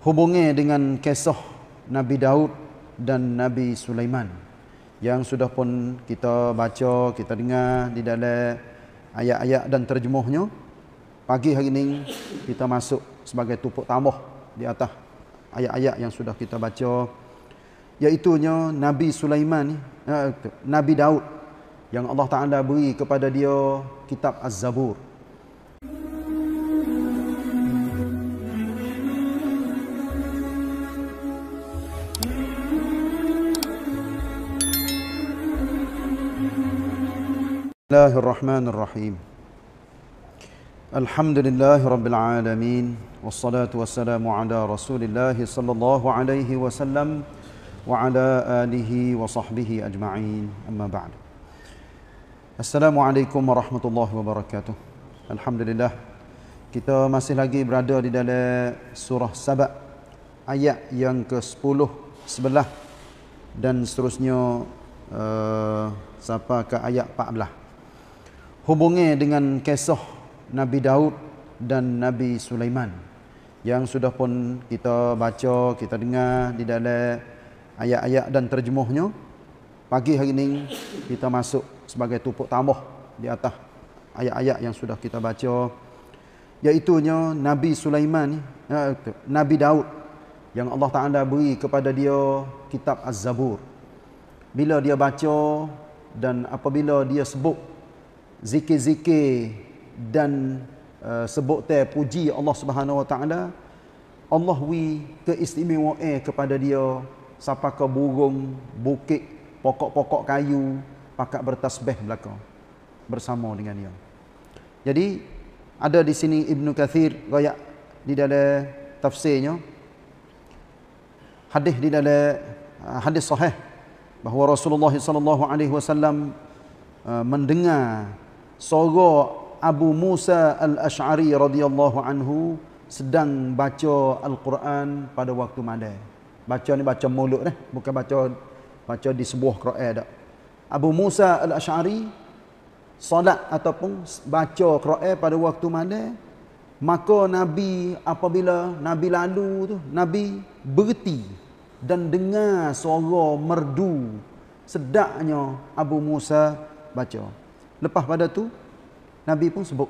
hubungi dengan kisah Nabi Daud dan Nabi Sulaiman yang sudah pun kita baca, kita dengar di dalam ayat-ayat dan terjemuhnya. Pagi hari ini kita masuk sebagai tupuk tambah di atas ayat-ayat yang sudah kita baca iaitunya Nabi Sulaiman eh, Nabi Daud yang Allah Taala beri kepada dia kitab Az-Zabur. الله الرحمن الرحيم الحمد لله رب العالمين والصلاة والسلام على رسول الله صلى الله عليه وسلم وعلى آله وصحبه أجمعين أما بعد السلام عليكم ورحمة الله وبركاته الحمد لله kita masih lagi berada di dalam surah Sabah ayat yang ke 10 sebelah dan seterusnya uh, sampai ke ayat 14 hubungi dengan kisah Nabi Daud dan Nabi Sulaiman yang sudah pun kita baca, kita dengar di dalam ayat-ayat dan terjemuhnya. Pagi hari ini kita masuk sebagai tupuk tambah di atas ayat-ayat yang sudah kita baca. Iaitunya Nabi Sulaiman, ya, Nabi Daud yang Allah Ta'ala beri kepada dia kitab Az-Zabur. Bila dia baca dan apabila dia sebut zikir-zikir dan uh, sebut teh puji Allah Subhanahu Wa Taala Allah wi keistimewaan eh, kepada dia siapa ke burung bukit pokok-pokok kayu pakak bertasbih belaka bersama dengan dia jadi ada di sini Ibnu Katsir gaya di dalam tafsirnya hadis di dalam eh, hadis sahih bahawa Rasulullah sallallahu alaihi wasallam mendengar Sora Abu Musa Al-Ash'ari radhiyallahu anhu sedang baca Al-Quran pada waktu madai. Baca ni baca mulut dah, bukan baca baca di sebuah Quran dah. Abu Musa Al-Ash'ari solat ataupun baca Quran pada waktu madai, maka Nabi apabila Nabi lalu tu, Nabi berhenti dan dengar suara merdu sedaknya Abu Musa baca. Lepas pada tu Nabi pun sebut.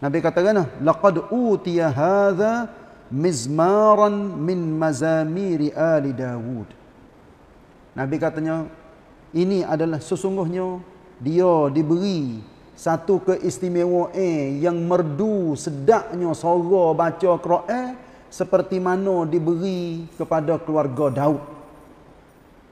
Nabi kata kan, laqad utiya hadha mizmaran min mazamiri ali Dawud. Nabi katanya ini adalah sesungguhnya dia diberi satu keistimewaan yang merdu sedaknya suara baca Quran seperti mana diberi kepada keluarga Daud.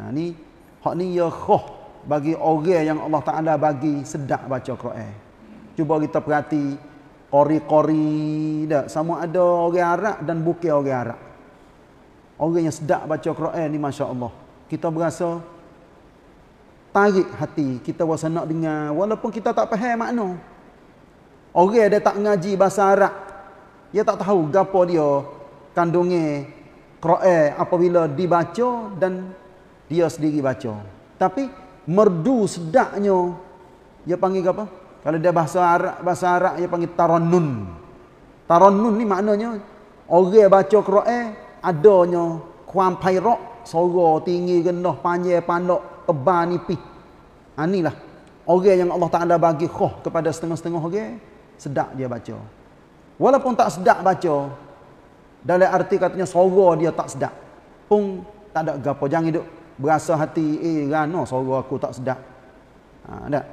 Ha ni hak ni ya khah bagi orang yang Allah Ta'ala bagi sedap baca Quran. Cuba kita perhati, kori-kori, sama ada orang Arab dan bukan orang Arab. Orang yang sedap baca Quran ni Masya Allah. Kita berasa tarik hati, kita rasa nak dengar, walaupun kita tak faham makna. Orang dia tak ngaji bahasa Arab, dia tak tahu gapo dia kandungnya Quran apabila dibaca dan dia sendiri baca. Tapi merdu sedaknya dia panggil apa kalau dia bahasa Arab bahasa Arab dia panggil tarannun tarannun ni maknanya orang baca Quran adanya kuam pairok suara tinggi rendah panjang pandak tebal nipis ha inilah orang yang Allah Taala bagi khuh kepada setengah-setengah orang -setengah, okay? sedak dia baca walaupun tak sedak baca dalam arti katanya suara dia tak sedak pun tak ada gapo jangan hidup berasa hati eh rana suara aku tak sedap ha, tak?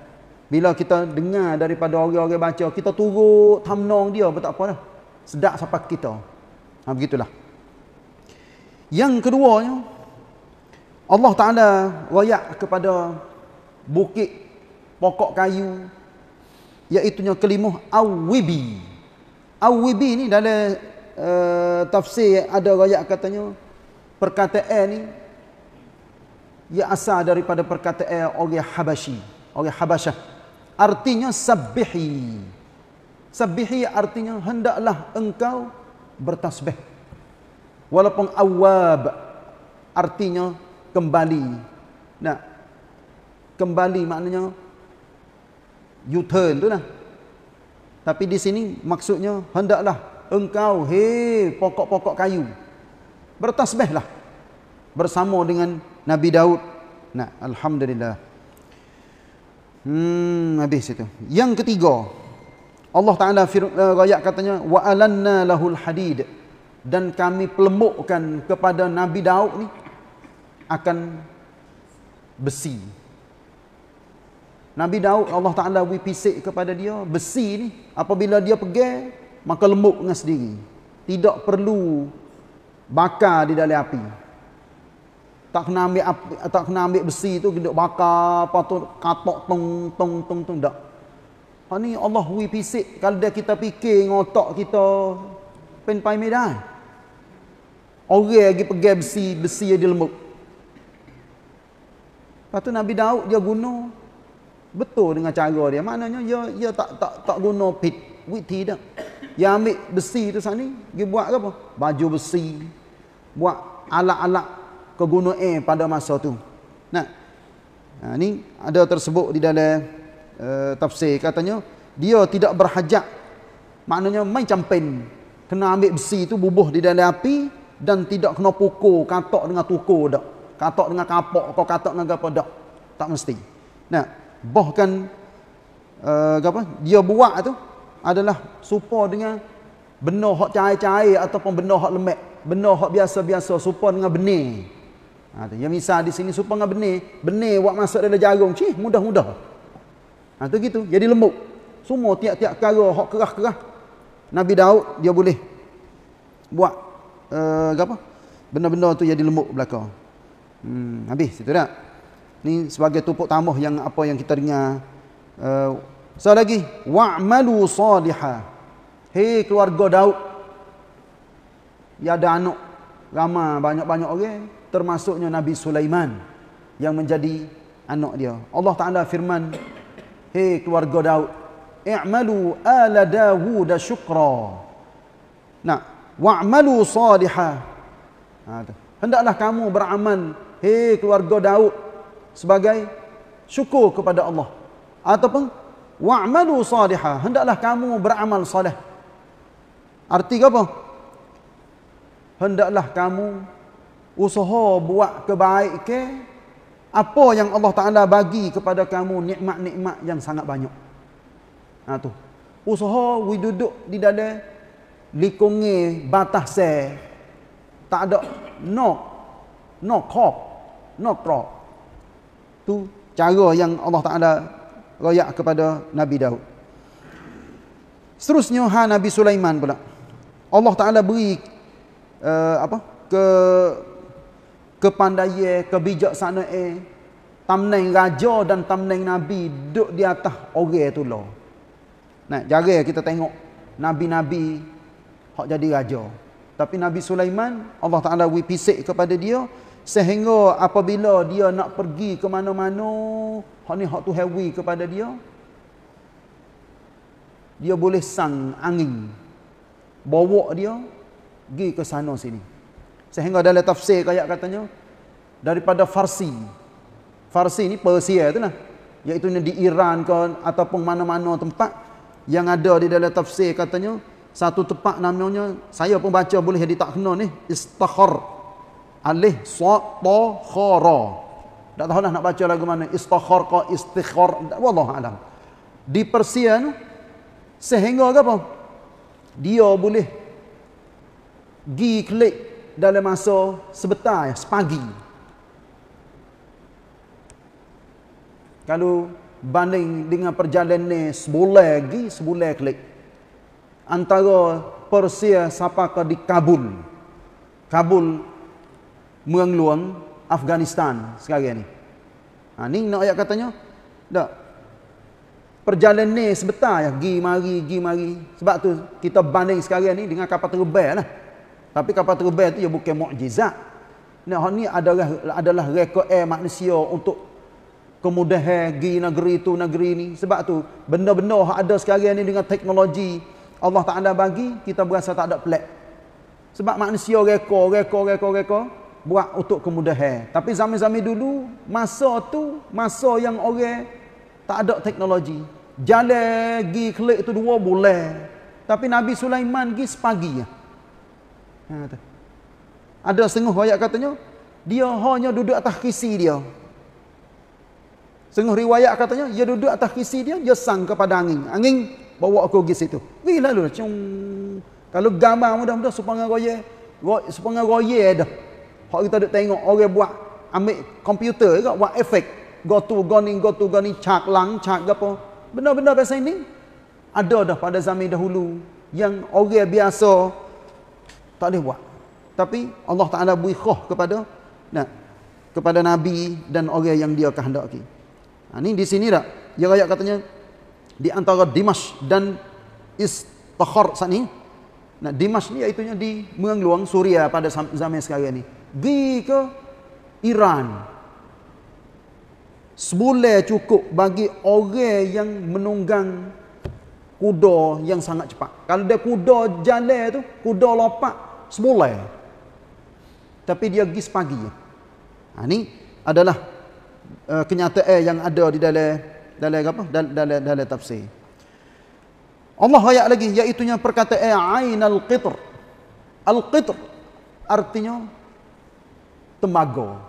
bila kita dengar daripada orang-orang baca kita turut tamnong dia apa tak apa dah sedap sampai kita ha, begitulah yang keduanya Allah Ta'ala rayak kepada bukit pokok kayu iaitunya kelimuh awwibi awwibi ni dalam uh, tafsir ada rayak katanya perkataan ni ia asal daripada perkataan orang Habashi, orang Habasyah. Artinya sabbihi. Sabbihi artinya hendaklah engkau bertasbih. Walaupun awab artinya kembali. Nah. Kembali maknanya you turn tu lah. Tapi di sini maksudnya hendaklah engkau hei pokok-pokok kayu bertasbihlah bersama dengan Nabi Daud. Nah, alhamdulillah. Hmm, habis itu. Yang ketiga, Allah Taala firman, eh, rakyat katanya wa alanna lahul hadid dan kami pelembukkan kepada Nabi Daud ni akan besi. Nabi Daud Allah Taala bagi pisik kepada dia besi ni apabila dia pegang maka lembut dengan sendiri. Tidak perlu bakar di dalam api tak kena ambil api, tak kena ambil besi tu kena bakar apa tu katok tong tong tong tong dak ha ni Allah hui pisik kalau dia kita fikir dengan otak kita pen pai medan orang lagi pegang besi besi dia lembut lepas Nabi Daud dia guna betul dengan cara dia maknanya dia dia tak tak tak guna pit wi tidak dia ambil besi tu sana dia buat apa baju besi buat alat-alat ke gunung pada masa tu. Nah. Ha ni ada tersebut di dalam uh, tafsir katanya dia tidak berhajat. Maknanya main campin. Kena ambil besi tu bubuh di dalam api dan tidak kena pukul katak dengan tukur dak. Katak dengan kapok kau katak dengan apa dak. Tak mesti. Nah, bahkan uh, eh, apa? Dia buat tu adalah supo dengan benda hak cair-cair ataupun benda hak lemak, benda hak biasa-biasa supo dengan benih. Ha, tu. Yang misal di sini supaya dengan benih, benih buat masuk dalam jarum, cih, mudah-mudah. Ha, tu gitu, jadi lembut. Semua tiap-tiap kara, hok kerah-kerah. Nabi Daud, dia boleh buat uh, apa? benda-benda tu jadi lembut belakang. Hmm, habis, situ tak? Ini sebagai tupuk tambah yang apa yang kita dengar. Uh, eh, so lagi, wa'malu saliha. Hei keluarga Daud. Ya ada anak ramah banyak-banyak orang. Okay? termasuknya Nabi Sulaiman yang menjadi anak dia. Allah Taala firman, "Hei keluarga Daud, i'malu ala Dawud syukra." Nah, wa'malu saliha. Ha, hendaklah kamu beramal, hei keluarga Daud sebagai syukur kepada Allah. Ataupun wa'malu saliha, hendaklah kamu beramal saleh. Arti apa? Hendaklah kamu usaha buat kebaikan apa yang Allah Taala bagi kepada kamu nikmat-nikmat yang sangat banyak. Ha tu. Usaha we duduk di dalam likungi batas tak ada no no kok no pro tu cara yang Allah Taala royak kepada Nabi Daud. Seterusnya ha Nabi Sulaiman pula. Allah Taala beri uh, apa ke kepandaian, kebijaksanaan eh, tamneng raja dan tamneng nabi duduk di atas orang tu lah. Nah, jari kita tengok nabi-nabi hak jadi raja. Tapi Nabi Sulaiman Allah Taala wi pisik kepada dia sehingga apabila dia nak pergi ke mana-mana, hak ni hak tu hewi kepada dia. Dia boleh sang angin bawa dia pergi ke sana sini. Sehingga dalam tafsir kayak katanya daripada Farsi. Farsi ni Persia tu lah. Iaitu di Iran ke ataupun mana-mana tempat yang ada di dalam tafsir katanya satu tempat namanya saya pun baca boleh jadi tak kena ni istakhar alih sa tak tahu nak baca lagu mana istakhar ka istikhar wallahu alam di persia ni sehingga ke apa dia boleh gi klik dalam masa sebentar sepagi kalau banding dengan perjalanan ni sebulan lagi sebulan klik antara Persia sampai ke di Kabul Kabul mengluang Afghanistan sekarang ni ha, ni nak ayat katanya tak perjalanan ni sebentar ya gi mari gi mari sebab tu kita banding sekarang ni dengan kapal terbang lah tapi kapal terbang tu ia ya bukan mukjizat. Nah, ini adalah adalah rekod air manusia untuk kemudahan pergi negeri tu negeri ni. Sebab tu benda-benda yang ada sekarang ni dengan teknologi Allah Taala bagi, kita berasa tak ada pelak. Sebab manusia rekod, rekod, rekod, rekod buat untuk kemudahan. Tapi zaman-zaman dulu, masa tu, masa yang orang tak ada teknologi. Jalan pergi klik tu dua bulan. Tapi Nabi Sulaiman pergi sepagi. Ya kata. Ha, ada setengah riwayat katanya dia hanya duduk atas kisi dia. Setengah riwayat katanya dia duduk atas kisi dia, dia sang kepada angin. Angin bawa aku pergi situ. Wi lalu lah, cung. Kalau gambar mudah-mudah supaya royek, supaya royek ada. Hak kita duk tengok orang buat ambil komputer juga buat efek. Go to go ni, go to go ni, cak lang, cak apa. Benda-benda biasa ini ada dah pada zaman dahulu yang orang biasa tak boleh buat tapi Allah Taala beri khuf kepada nah kepada nabi dan orang yang dia kehendaki ha ni di sini dak yang ayat katanya di antara Dimash dan Istakhar sat ni nah Dimash ni iaitu di mengeluang Suria pada zaman sekarang ni Di ke Iran sebulan cukup bagi orang yang menunggang kuda yang sangat cepat kalau dia kuda jalan tu kuda lopak semula. Ya. Tapi dia pergi pagi. Ha, ini adalah uh, kenyataan eh, yang ada di dalam dalam apa? Dalam dalam, dalam tafsir. Allah ayat lagi iaitu yang perkataan eh, al qitr. Al qitr artinya tembaga.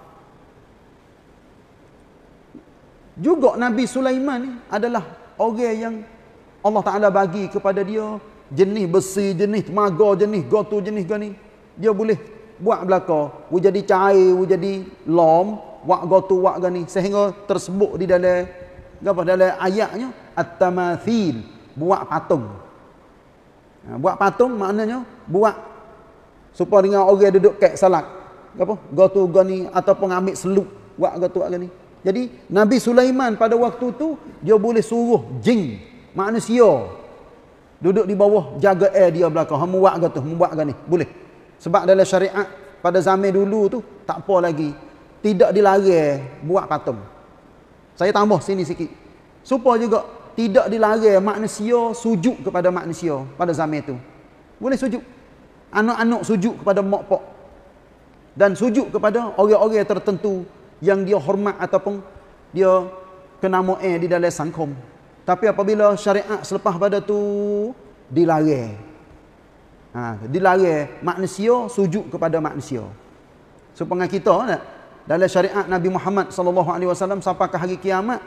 Juga Nabi Sulaiman ni adalah orang yang Allah Taala bagi kepada dia jenis besi, jenis temaga, jenis gotu, jenis gani. Dia boleh buat belaka. Dia jadi cair, dia jadi lom, wak gotu, wak gani. Sehingga tersebut di dalam apa dalam ayatnya, At-tamathil, buat patung. Ha, buat patung maknanya, buat supaya dengan orang duduk kek salat. Apa? Gotu gani ataupun ambil seluk, wak gotu, wak gani. Jadi Nabi Sulaiman pada waktu tu dia boleh suruh jin manusia Duduk di bawah jaga air dia belakang. Hang muak gitu, muak gini. Boleh. Sebab dalam syariat pada zaman dulu tu tak apa lagi. Tidak dilarang buat patung. Saya tambah sini sikit. Supa juga tidak dilarang manusia sujud kepada manusia pada zaman itu. Boleh sujud. Anak-anak sujud kepada mak pak. Dan sujud kepada orang-orang tertentu yang dia hormat ataupun dia kenamaan di dalam sangkong. Tapi apabila syariat selepas pada tu dilarang. Ha, dilarang manusia sujud kepada manusia. Supaya so, kita tak? dalam syariat Nabi Muhammad sallallahu alaihi wasallam sampai ke hari kiamat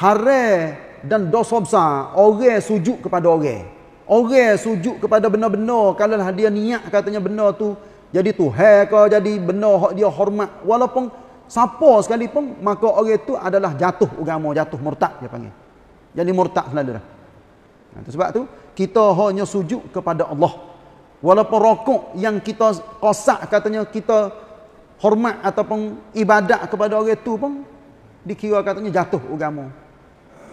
haram dan dosa besar orang sujud kepada orang. Orang sujud kepada benda-benda kalau lah dia niat katanya benda tu jadi tuhan ke jadi benda hak dia hormat walaupun siapa sekalipun maka orang itu adalah jatuh agama jatuh murtad dia panggil jadi murtad selalu dah. sebab tu kita hanya sujud kepada Allah. Walaupun rokok yang kita kosak katanya kita hormat ataupun ibadat kepada orang itu pun dikira katanya jatuh agama.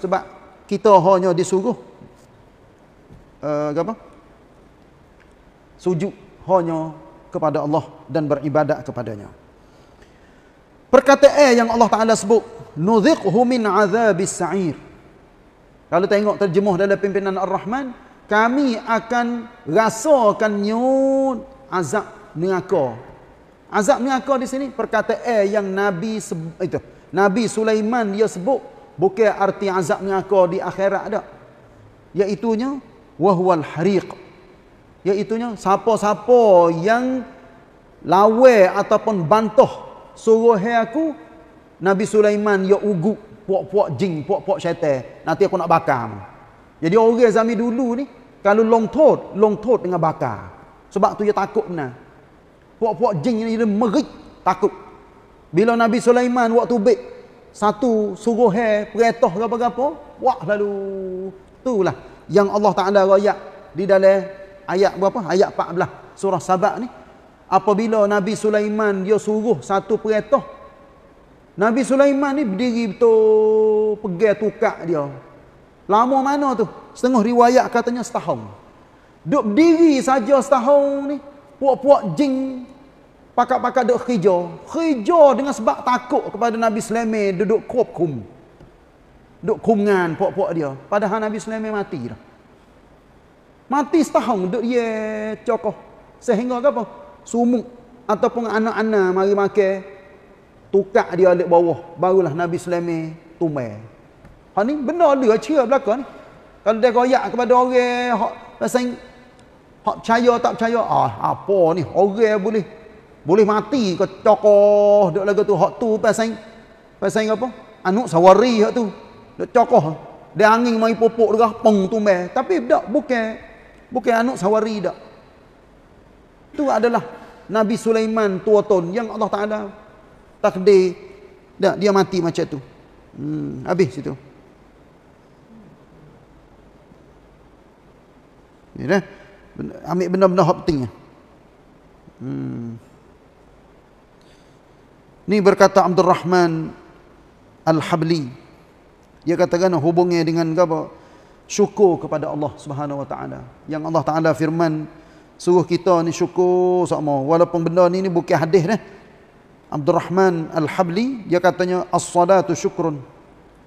Sebab kita hanya disuruh uh, apa? Sujud hanya kepada Allah dan beribadat kepadanya. Perkataan yang Allah Taala sebut, nuziqhu min 'adzabis sa'ir. Kalau tengok terjemuh dalam pimpinan Ar-Rahman, kami akan rasakan nyut azab neraka. Azab neraka di sini perkataan eh, yang Nabi itu Nabi Sulaiman dia sebut bukan arti azab neraka di akhirat dak. Iaitunya wahwal hariq. Iaitunya siapa-siapa yang lawe ataupun bantah suruh aku Nabi Sulaiman dia ya ugup puak-puak jin, puak-puak syaitan. Nanti aku nak bakar. Jadi orang zaman dulu ni, kalau long throat, long throat dengan bakar. Sebab tu dia takut benar. Puak-puak jin ni dia merik, takut. Bila Nabi Sulaiman waktu baik, satu suruh hair, peretoh ke apa-apa, wah lalu. Itulah yang Allah Ta'ala raya di dalam ayat berapa? Ayat 14 surah Sabak ni. Apabila Nabi Sulaiman dia suruh satu peretoh Nabi Sulaiman ni berdiri betul pegang tukak dia. Lama mana tu? Setengah riwayat katanya setahun. Duk berdiri saja setahun ni, puak-puak jin pakak-pakak duk khija. Khija dengan sebab takut kepada Nabi Sulaiman duduk kopkum. Duk kungan puak-puak dia. Padahal Nabi Sulaiman mati dah. Mati setahun duk ye cokoh. Sehingga apa? Sumuk ataupun anak-anak mari makan tukar dia alik bawah barulah Nabi Sulaiman tumai ha ni benda dia cerita belaka ni kalau dia koyak kepada orang hak pasal hak percaya tak percaya ah apa ni orang boleh boleh mati ke cokoh dok lagu tu hak tu pasal pasal apa anu sawari hak tu dok cokoh dia angin mai popok dia peng tumai tapi dak bukan bukan anu sawari dak tu adalah Nabi Sulaiman tuaton yang Allah Taala takdir tak, dia mati macam tu hmm, habis situ ni ya, dah ambil benda-benda hak penting ya. hmm. ni berkata Abdul Rahman Al-Habli dia katakan hubungnya dengan apa syukur kepada Allah Subhanahu Wa Taala yang Allah Taala firman suruh kita ni syukur sama walaupun benda ni ni bukan hadis dah Abdul Rahman Al-Habli dia katanya as-salatu syukrun.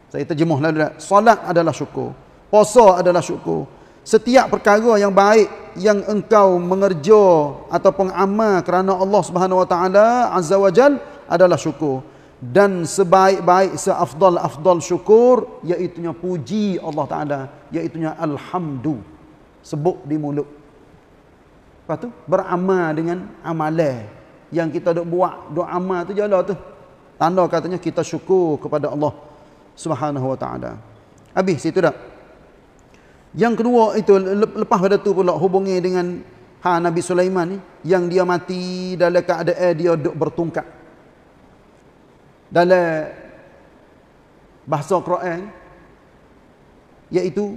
Saya terjemuh lalu dah. Solat adalah syukur. Puasa adalah syukur. Setiap perkara yang baik yang engkau mengerja atau pengamal kerana Allah Subhanahu Wa Taala Azza wajal adalah syukur. Dan sebaik-baik seafdal-afdal syukur iaitunya puji Allah Taala, iaitunya alhamdu. Sebut di mulut. Lepas tu beramal dengan amalan yang kita dok buat doa amal tu jelah tu tanda katanya kita syukur kepada Allah Subhanahu wa taala habis situ dah yang kedua itu lepas pada tu pula hubungi dengan ha Nabi Sulaiman ni yang dia mati dalam keadaan dia dok bertungkat dalam bahasa Quran iaitu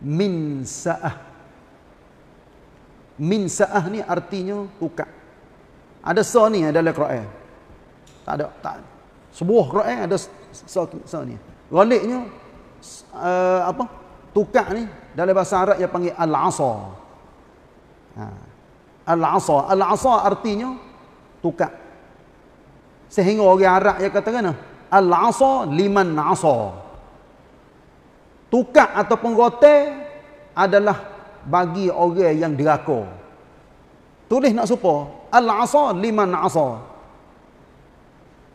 min sa'ah min sa'ah ni artinya tukak ada so ni adalah Quran. Tak ada tak. Sebuah Quran ada so so ni. Galiknya uh, eh, apa? Tukar ni dalam bahasa Arab dia panggil al-asa. Ha. Al-asa, al-asa artinya tukar. Sehingga orang Arab dia kata kena al-asa liman asa. Tukar ataupun gotel adalah bagi orang yang dirakor. Tulis nak supa. Al-asa liman asa.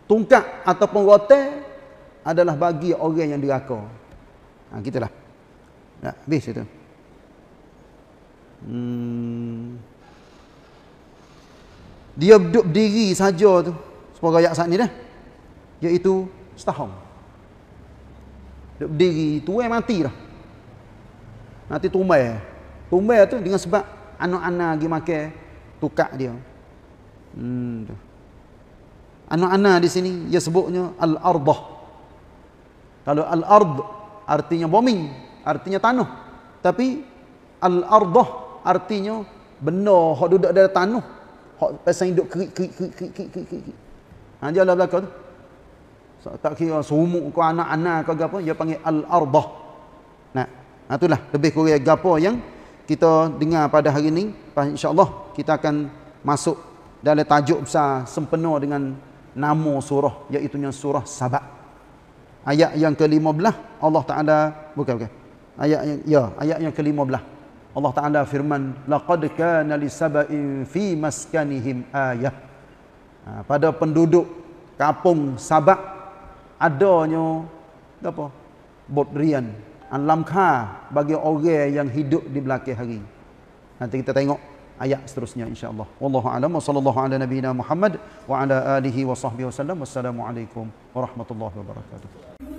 Tungkat ataupun rotel adalah bagi orang yang diraka. Ha, gitulah. Nah, ya, habis itu. Hmm. Dia duduk diri saja tu. Sebagai ayat saat ni dah. Iaitu setahun. Duduk diri. Tua mati dah. Nanti tumbai. Tumbai tu dengan sebab anak-anak pergi makan tukak dia hmm tu anu-ana di sini dia sebutnya al-ardah kalau al-ard artinya bumi artinya tanah tapi al-ardah artinya benda hok duduk dalam tanah hok pasang hidup kerik kerik kerik kerik kerik kerik kerik ha dia lah belakang tu so, tak kira sumuk ke anak-anak ke apa dia panggil al-ardah nah itulah ha, lebih kurang gapo yang kita dengar pada hari ini insyaallah kita akan masuk dalam tajuk besar sempena dengan nama surah iaitu surah sabak ayat yang ke-15 Allah taala bukan bukan ayat yang ya ayat yang ke-15 Allah taala firman laqad kana lisaba'in fi maskanihim ayah ha, pada penduduk kampung sabak adanya apa Botrian lamkha bagi orang yang hidup di belakang hari. Nanti kita tengok ayat seterusnya insya-Allah. Wallahu a'lam wa sallallahu ala nabiyyina Muhammad wa ala alihi wa sahbihi wasallam. Wassalamualaikum warahmatullahi wabarakatuh.